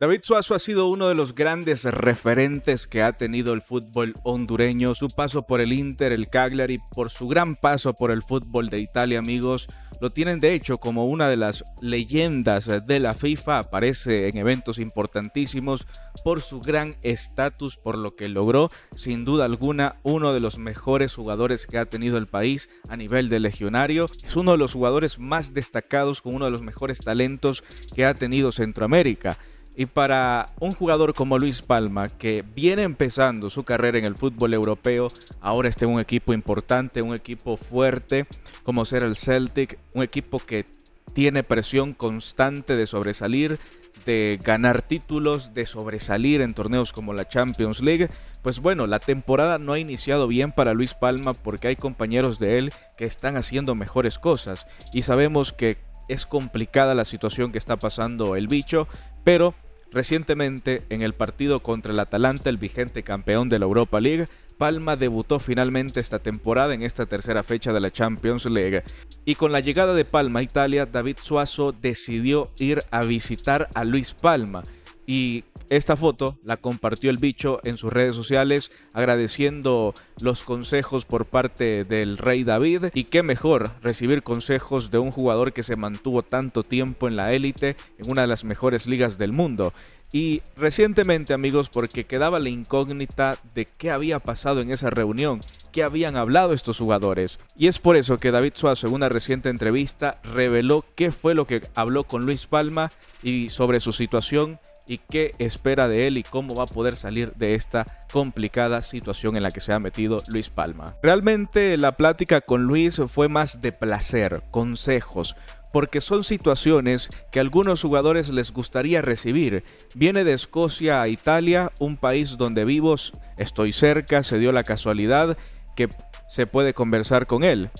David Suazo ha sido uno de los grandes referentes que ha tenido el fútbol hondureño, su paso por el Inter, el Cagliari, por su gran paso por el fútbol de Italia, amigos, lo tienen de hecho como una de las leyendas de la FIFA, aparece en eventos importantísimos por su gran estatus, por lo que logró, sin duda alguna, uno de los mejores jugadores que ha tenido el país a nivel de legionario, es uno de los jugadores más destacados con uno de los mejores talentos que ha tenido Centroamérica. Y para un jugador como Luis Palma, que viene empezando su carrera en el fútbol europeo, ahora está en un equipo importante, un equipo fuerte, como será el Celtic, un equipo que tiene presión constante de sobresalir, de ganar títulos, de sobresalir en torneos como la Champions League. Pues bueno, la temporada no ha iniciado bien para Luis Palma porque hay compañeros de él que están haciendo mejores cosas y sabemos que es complicada la situación que está pasando el bicho, pero recientemente en el partido contra el Atalanta, el vigente campeón de la Europa League, Palma debutó finalmente esta temporada en esta tercera fecha de la Champions League. Y con la llegada de Palma a Italia, David Suazo decidió ir a visitar a Luis Palma, y esta foto la compartió el bicho en sus redes sociales agradeciendo los consejos por parte del rey David. Y qué mejor recibir consejos de un jugador que se mantuvo tanto tiempo en la élite, en una de las mejores ligas del mundo. Y recientemente amigos, porque quedaba la incógnita de qué había pasado en esa reunión, qué habían hablado estos jugadores. Y es por eso que David Suárez, en una reciente entrevista reveló qué fue lo que habló con Luis Palma y sobre su situación y qué espera de él y cómo va a poder salir de esta complicada situación en la que se ha metido Luis Palma. Realmente la plática con Luis fue más de placer, consejos, porque son situaciones que a algunos jugadores les gustaría recibir. Viene de Escocia a Italia, un país donde vivos, estoy cerca, se dio la casualidad que se puede conversar con él.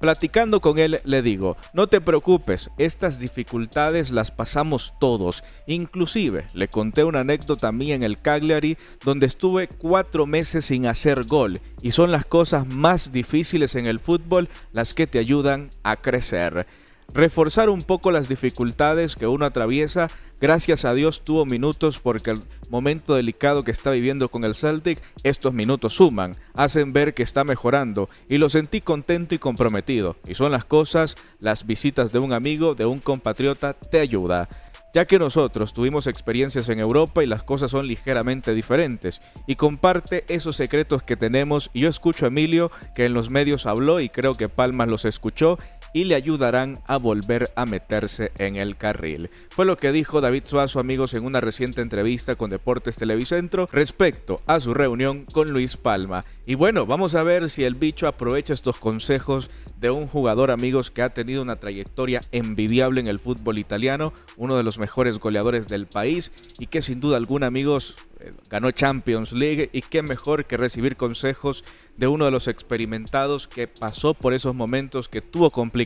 Platicando con él le digo, no te preocupes, estas dificultades las pasamos todos. Inclusive le conté una anécdota mía en el Cagliari donde estuve cuatro meses sin hacer gol y son las cosas más difíciles en el fútbol las que te ayudan a crecer reforzar un poco las dificultades que uno atraviesa. Gracias a Dios tuvo minutos porque el momento delicado que está viviendo con el Celtic, estos minutos suman, hacen ver que está mejorando y lo sentí contento y comprometido. Y son las cosas, las visitas de un amigo, de un compatriota, te ayuda ya que nosotros tuvimos experiencias en Europa y las cosas son ligeramente diferentes, y comparte esos secretos que tenemos, y yo escucho a Emilio, que en los medios habló y creo que Palmas los escuchó, y le ayudarán a volver a meterse en el carril. Fue lo que dijo David Suazo, amigos, en una reciente entrevista con Deportes Televicentro respecto a su reunión con Luis Palma. Y bueno, vamos a ver si el bicho aprovecha estos consejos de un jugador, amigos, que ha tenido una trayectoria envidiable en el fútbol italiano, uno de los mejores goleadores del país y que sin duda alguna, amigos, eh, ganó Champions League y qué mejor que recibir consejos de uno de los experimentados que pasó por esos momentos que tuvo complicaciones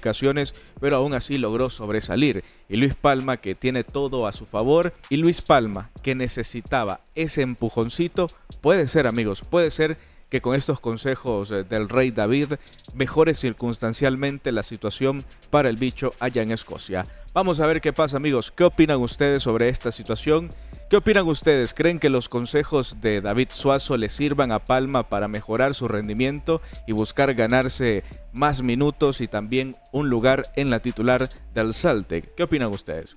pero aún así logró sobresalir. Y Luis Palma que tiene todo a su favor. Y Luis Palma que necesitaba ese empujoncito. Puede ser amigos, puede ser que con estos consejos eh, del rey David mejore circunstancialmente la situación para el bicho allá en Escocia. Vamos a ver qué pasa amigos, ¿qué opinan ustedes sobre esta situación? ¿Qué opinan ustedes? ¿Creen que los consejos de David Suazo le sirvan a Palma para mejorar su rendimiento y buscar ganarse más minutos y también un lugar en la titular del Celtic? ¿Qué opinan ustedes?